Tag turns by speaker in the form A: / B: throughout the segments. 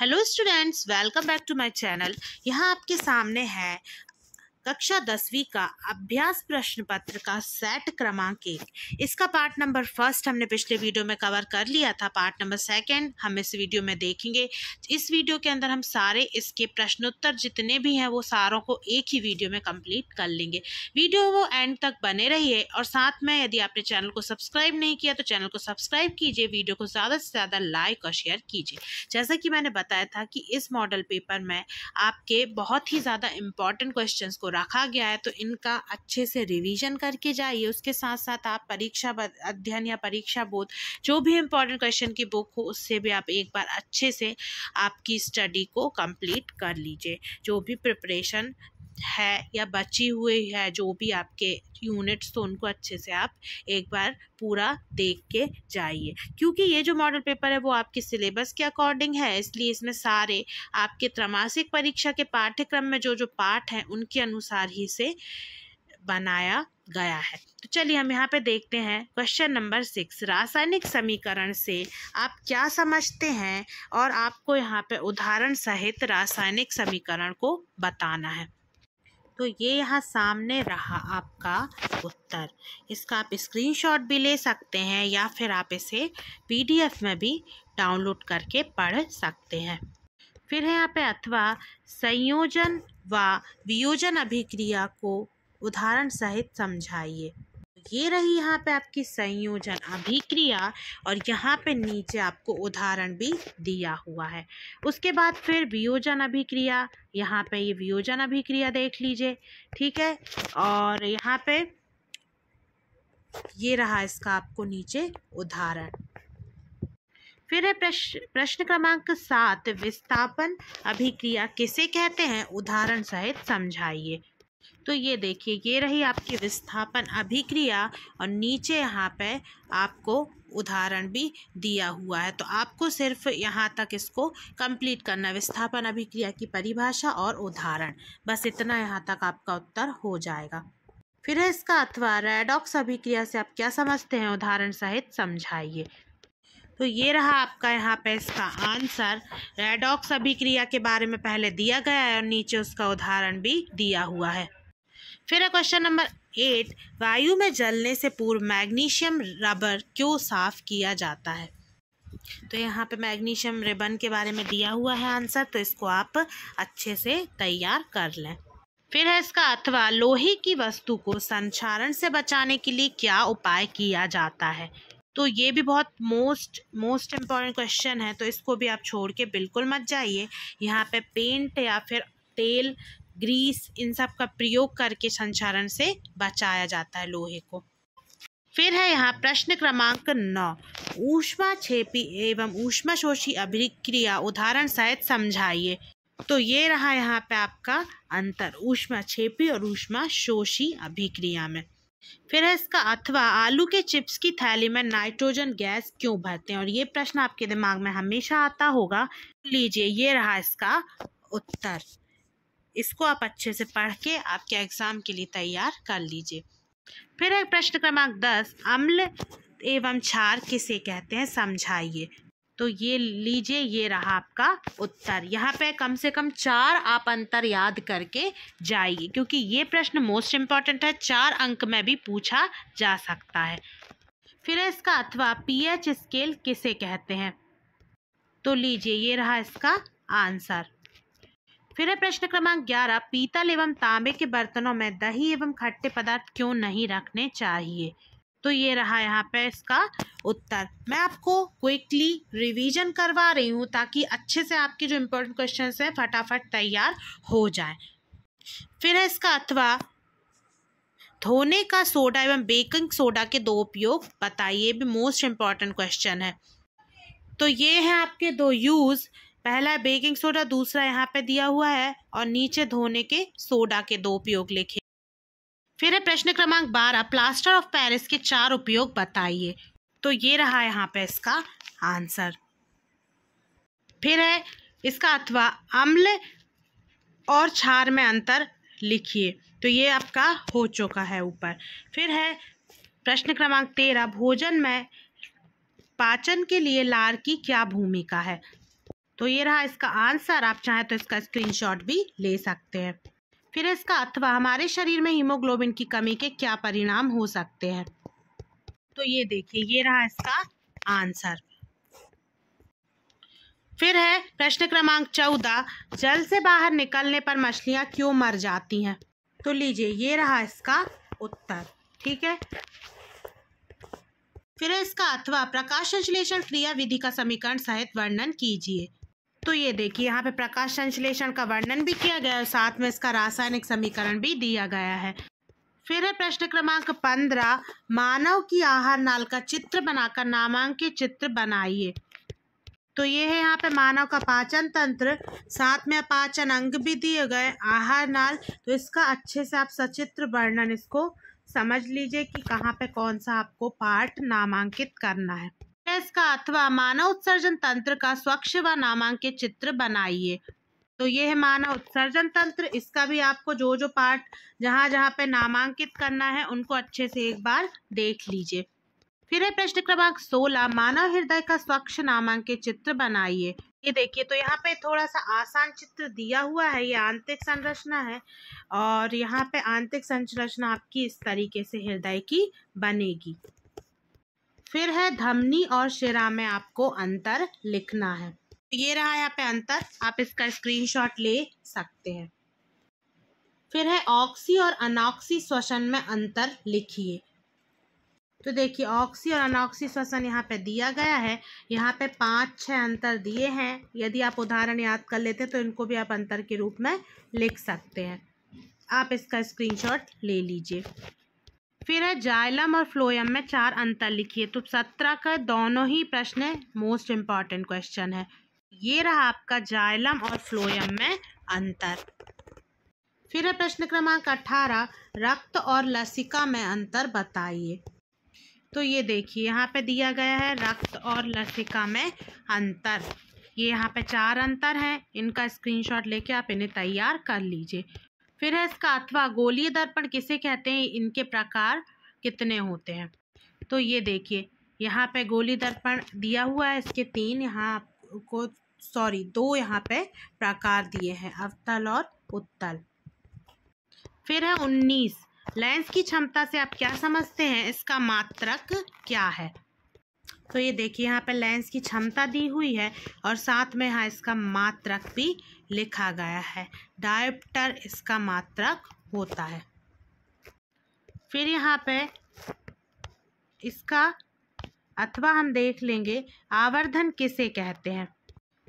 A: hello students welcome back to my channel यहाँ आपके सामने है कक्षा दसवीं का अभ्यास प्रश्न पत्र का सेट क्रमांक एक इसका पार्ट नंबर फर्स्ट हमने पिछले वीडियो में कवर कर लिया था पार्ट नंबर सेकंड हम इस वीडियो में देखेंगे इस वीडियो के अंदर हम सारे इसके प्रश्नोत्तर जितने भी हैं वो सारों को एक ही वीडियो में कंप्लीट कर लेंगे वीडियो वो एंड तक बने रहिए और साथ में यदि आपने चैनल को सब्सक्राइब नहीं किया तो चैनल को सब्सक्राइब कीजिए वीडियो को ज़्यादा से ज़्यादा लाइक और शेयर कीजिए जैसा कि मैंने बताया था कि इस मॉडल पेपर में आपके बहुत ही ज़्यादा इंपॉर्टेंट क्वेश्चन को रखा गया है तो इनका अच्छे से रिवीजन करके जाइए उसके साथ साथ आप परीक्षा अध्ययन या परीक्षा बोध जो भी इम्पोर्टेंट क्वेश्चन की बुक हो उससे भी आप एक बार अच्छे से आपकी स्टडी को कंप्लीट कर लीजिए जो भी प्रिपरेशन है या बची हुई है जो भी आपके यूनिट्स तो उनको अच्छे से आप एक बार पूरा देख के जाइए क्योंकि ये जो मॉडल पेपर है वो आपके सिलेबस के अकॉर्डिंग है इसलिए इसमें सारे आपके त्रमासिक परीक्षा के पाठ्यक्रम में जो जो पाठ हैं उनके अनुसार ही से बनाया गया है तो चलिए हम यहाँ पे देखते हैं क्वेश्चन नंबर सिक्स रासायनिक समीकरण से आप क्या समझते हैं और आपको यहाँ पे उदाहरण सहित रासायनिक समीकरण को बताना है तो ये यहाँ सामने रहा आपका उत्तर इसका आप स्क्रीनशॉट भी ले सकते हैं या फिर आप इसे पीडीएफ में भी डाउनलोड करके पढ़ सकते हैं फिर है यहाँ पे अथवा संयोजन व वियोजन अभिक्रिया को उदाहरण सहित समझाइए ये रही यहाँ पे आपकी संयोजन अभिक्रिया और यहाँ पे नीचे आपको उदाहरण भी दिया हुआ है उसके बाद फिर वियोजन अभिक्रिया यहाँ पे ये वियोजन अभिक्रिया देख लीजिए ठीक है और यहाँ पे ये रहा इसका आपको नीचे उदाहरण फिर है प्रश्न प्रश्न क्रमांक सात विस्थापन अभिक्रिया किसे कहते हैं उदाहरण सहित समझाइए तो ये देखिए ये रही आपकी विस्थापन अभिक्रिया और नीचे यहाँ पे आपको उदाहरण भी दिया हुआ है तो आपको सिर्फ यहाँ तक इसको कंप्लीट करना विस्थापन अभिक्रिया की परिभाषा और उदाहरण बस इतना यहाँ तक आपका उत्तर हो जाएगा फिर है इसका अथवा रेडॉक्स अभिक्रिया से आप क्या समझते हैं उदाहरण सहित समझाइए तो ये रहा आपका यहाँ पे इसका आंसर रेडॉक्स अभिक्रिया के बारे में पहले दिया गया है और नीचे उसका उदाहरण भी दिया हुआ है फिर है क्वेश्चन नंबर एट वायु में जलने से पूर्व मैग्नीशियम रबर क्यों साफ किया जाता है तो यहाँ पे मैग्नीशियम रिबन के बारे में दिया हुआ है आंसर तो इसको आप अच्छे से तैयार कर लें फिर है इसका अथवा लोहे की वस्तु को संचारण से बचाने के लिए क्या उपाय किया जाता है तो ये भी बहुत मोस्ट मोस्ट इम्पॉर्टेंट क्वेश्चन है तो इसको भी आप छोड़ के बिल्कुल मत जाइए यहाँ पे पेंट या फिर तेल ग्रीस इन सब का प्रयोग करके संचारण से बचाया जाता है लोहे को फिर है यहाँ प्रश्न क्रमांक नौ ऊष्मा छेपी एवं ऊष्मा शोषी अभिक्रिया उदाहरण सहित समझाइए तो ये रहा यहाँ पे आपका अंतर ऊष्मा छेपी और ऊष्मा शोषी अभिक्रिया में फिर है इसका अथवा आलू के चिप्स की थैली में नाइट्रोजन गैस क्यों भरते हैं और ये प्रश्न आपके दिमाग में हमेशा आता होगा लीजिए ये रहा इसका उत्तर इसको आप अच्छे से पढ़ के आपके एग्ज़ाम के लिए तैयार कर लीजिए फिर है प्रश्न क्रमांक दस अम्ल एवं क्षार किसे कहते हैं समझाइए तो ये लीजिए ये रहा आपका उत्तर यहाँ पे कम से कम चार आप अंतर याद करके जाइए क्योंकि ये प्रश्न मोस्ट इम्पॉर्टेंट है चार अंक में भी पूछा जा सकता है फिर इसका अथवा पीएच स्केल किसे कहते हैं तो लीजिए ये रहा इसका आंसर फिर है प्रश्न क्रमांक ग्यारह पीतल एवं तांबे के बर्तनों में दही एवं खट्टे पदार्थ क्यों नहीं रखने चाहिए तो ये रहा यहाँ पे इसका उत्तर मैं आपको क्विकली रिवीजन करवा रही हूँ ताकि अच्छे से आपके जो इम्पोर्टेंट क्वेश्चन है फटाफट तैयार हो जाए फिर है इसका अथवा धोने का सोडा एवं बेकिंग सोडा के दो उपयोग बताइए भी मोस्ट इम्पॉर्टेंट क्वेश्चन है तो ये हैं आपके दो यूज़ पहला है बेकिंग सोडा दूसरा यहाँ पे दिया हुआ है और नीचे धोने के सोडा के दो उपयोग लिखे फिर है प्रश्न क्रमांक बारह प्लास्टर ऑफ पेरिस के चार उपयोग बताइए तो ये रहा यहाँ पे इसका आंसर फिर है इसका अथवा अम्ल और क्षार में अंतर लिखिए तो ये आपका हो चुका है ऊपर फिर है प्रश्न क्रमांक तेरह भोजन में पाचन के लिए लार की क्या भूमिका है तो ये रहा इसका आंसर आप चाहें तो इसका स्क्रीनशॉट भी ले सकते हैं फिर इसका अथवा हमारे शरीर में हीमोग्लोबिन की कमी के क्या परिणाम हो सकते हैं तो ये देखिए ये रहा इसका आंसर फिर है प्रश्न क्रमांक चौदह जल से बाहर निकलने पर मछलियां क्यों मर जाती हैं तो लीजिए ये रहा इसका उत्तर ठीक है फिर इसका अथवा प्रकाश संश्लेषण क्रिया विधि का समीकरण सहित वर्णन कीजिए तो ये देखिए यहाँ पे प्रकाश संश्लेषण का वर्णन भी किया गया और साथ में इसका रासायनिक समीकरण भी दिया गया है फिर है प्रश्न क्रमांक पंद्रह मानव की आहार नाल का चित्र बनाकर नामांकित चित्र बनाइए तो ये है यहाँ पे मानव का पाचन तंत्र साथ में पाचन अंग भी दिए गए आहार नाल तो इसका अच्छे से आप सचित्र वर्णन इसको समझ लीजिए कि कहाँ पे कौन सा आपको पार्ट नामांकित करना है गैस का अथवा मानव उत्सर्जन तंत्र का स्वच्छ व नामांकित चित्र बनाइए तो ये है मानव उत्सर्जन तंत्र इसका भी आपको जो जो पार्ट जहाँ जहाँ पे नामांकित करना है उनको अच्छे से एक बार देख लीजिए फिर है प्रश्न क्रमांक सोलह मानव हृदय का स्वच्छ नामांकित चित्र बनाइए ये देखिए तो यहाँ पे थोड़ा सा आसान चित्र दिया हुआ है ये आंतरिक संरचना है और यहाँ पे आंतरिक संरचना आपकी इस तरीके से हृदय की बनेगी फिर है धमनी और शिरा में आपको अंतर लिखना है तो ये रहा यहाँ पे अंतर आप इसका स्क्रीनशॉट ले सकते हैं फिर है ऑक्सी और अनॉक्सी श्वसन में अंतर लिखिए तो देखिए ऑक्सी और अनॉक्सी श्वसन यहाँ पे दिया गया है यहाँ पे पांच छह अंतर दिए हैं यदि आप उदाहरण याद कर लेते तो इनको भी आप अंतर के रूप में लिख सकते हैं आप इसका स्क्रीनशॉट ले लीजिए फिर है जाइलम और फ्लोयम में चार अंतर लिखिए तो सत्रह का दोनों ही प्रश्न मोस्ट इम्पॉर्टेंट क्वेश्चन है ये रहा आपका जाइलम और फ्लोयम में अंतर फिर है प्रश्न क्रमांक अठारह रक्त और लसिका में अंतर बताइए तो ये देखिए यहाँ पे दिया गया है रक्त और लसिका में अंतर ये यहाँ पे चार अंतर हैं इनका स्क्रीनशॉट लेके आप इन्हें तैयार कर लीजिए फिर है इसका अथवा गोलीय दर्पण किसे कहते हैं इनके प्रकार कितने होते हैं तो ये देखिए यहाँ पे गोली दर्पण दिया हुआ है इसके तीन यहाँ को सॉरी दो यहाँ पे प्रकार दिए हैं अवतल और उत्तल फिर है उन्नीस लेंस की क्षमता से आप क्या समझते हैं इसका मात्रक क्या है तो ये देखिए यहाँ पे लेंस की क्षमता दी हुई है और साथ में यहाँ इसका मात्रक भी लिखा गया है डायप्टर इसका मात्रक होता है फिर यहाँ पे इसका अथवा हम देख लेंगे आवर्धन किसे कहते हैं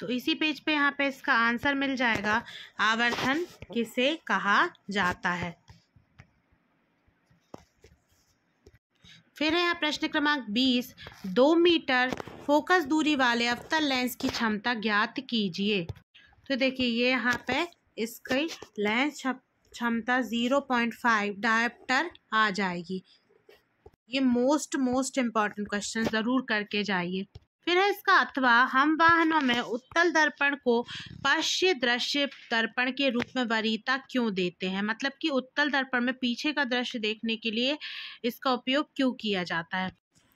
A: तो इसी पेज पे यहाँ पे इसका आंसर मिल जाएगा आवर्धन किसे कहा जाता है फिर है यहाँ प्रश्न क्रमांक बीस दो मीटर फोकस दूरी वाले अवतल लेंस की क्षमता ज्ञात कीजिए तो देखिए ये यहाँ पे इसकी लेंस क्षमता जीरो पॉइंट फाइव डायप्टर आ जाएगी ये मोस्ट मोस्ट इम्पॉर्टेंट क्वेश्चन ज़रूर करके जाइए फिर है इसका अथवा हम वाहनों में उत्तल दर्पण को पश्च्य दृश्य दर्पण के रूप में वरीयता क्यों देते हैं मतलब कि उत्तल दर्पण में पीछे का दृश्य देखने के लिए इसका उपयोग क्यों किया जाता है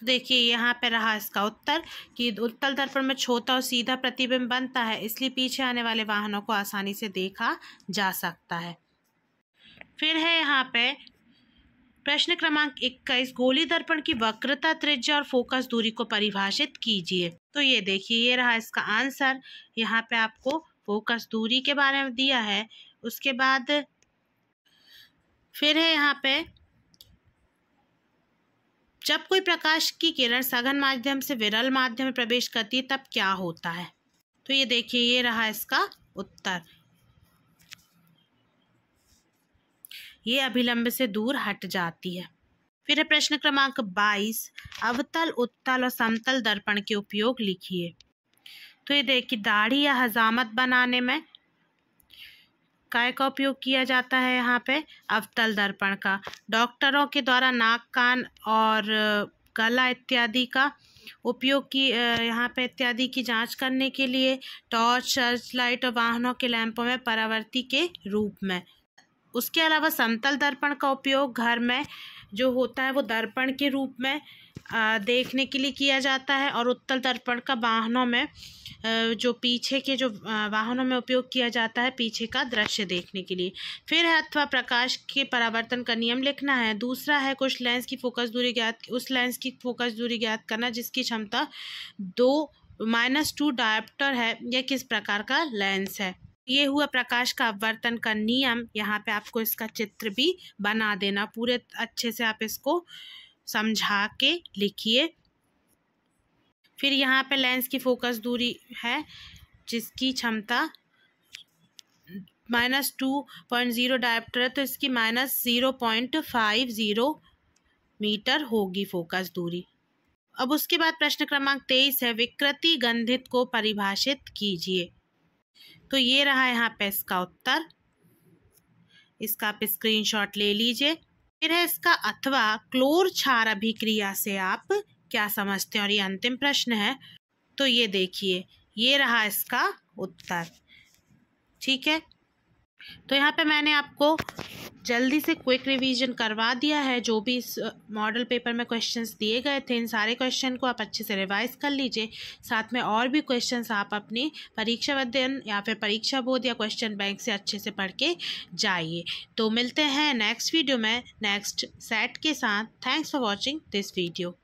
A: तो देखिए यहाँ पे रहा इसका उत्तर कि उत्तल दर्पण में छोटा और सीधा प्रतिबिंब बनता है इसलिए पीछे आने वाले वाहनों को आसानी से देखा जा सकता है फिर है यहाँ पे प्रश्न क्रमांक इक्कीस गोली दर्पण की वक्रता त्रिज्या और फोकस दूरी को परिभाषित कीजिए तो ये देखिए ये रहा इसका आंसर यहाँ पे आपको फोकस दूरी के बारे में दिया है उसके बाद फिर है यहाँ पे जब कोई प्रकाश की किरण सघन माध्यम से विरल माध्यम में प्रवेश करती है तब क्या होता है तो ये देखिए ये रहा इसका उत्तर ये अभिलंब से दूर हट जाती है फिर है प्रश्न क्रमांक 22 अवतल उत्तल और समतल दर्पण के उपयोग लिखिए तो ये देखिए दाढ़ी या हजामत बनाने में काय का उपयोग किया जाता है यहाँ पे अवतल दर्पण का डॉक्टरों के द्वारा नाक कान और गला इत्यादि का उपयोग की यहाँ पे इत्यादि की जांच करने के लिए टॉर्च सर्च लाइट और वाहनों के लैंपों में परावर्ती के रूप में उसके अलावा समतल दर्पण का उपयोग घर में जो होता है वो दर्पण के रूप में देखने के लिए किया जाता है और उत्तल दर्पण का वाहनों में जो पीछे के जो वाहनों में उपयोग किया जाता है पीछे का दृश्य देखने के लिए फिर है अथवा प्रकाश के परावर्तन का नियम लिखना है दूसरा है कुछ लेंस की फोकस दूरी ज्ञात उस लेंस की फोकस दूरी ज्ञात करना जिसकी क्षमता दो माइनस टू डायप्टर है यह किस प्रकार का लेंस है ये हुआ प्रकाश का अपवर्तन का नियम यहाँ पे आपको इसका चित्र भी बना देना पूरे अच्छे से आप इसको समझा के लिखिए फिर यहाँ पे लेंस की फोकस दूरी है जिसकी क्षमता minus two point zero dioptre है तो इसकी minus zero point five zero metre होगी फोकस दूरी अब उसके बाद प्रश्न क्रमांक तेईस है विकृति गंधित को परिभाषित कीजिए तो ये रहा यहाँ पे इसका उत्तर इसका आप स्क्रीनशॉट ले लीजिए फिर है इसका अथवा क्लोर क्षार अभिक्रिया से आप क्या समझते हैं और ये अंतिम प्रश्न है तो ये देखिए ये रहा इसका उत्तर ठीक है तो यहाँ पे मैंने आपको जल्दी से क्विक रिवीजन करवा दिया है जो भी इस मॉडल पेपर में क्वेश्चंस दिए गए थे इन सारे क्वेश्चन को आप अच्छे से रिवाइज कर लीजिए साथ में और भी क्वेश्चंस आप अपनी परीक्षा अध्ययन या फिर परीक्षा बोध या क्वेश्चन बैंक से अच्छे से पढ़ के जाइए तो मिलते हैं नेक्स्ट वीडियो में नेक्स्ट सेट के साथ thanks for watching this video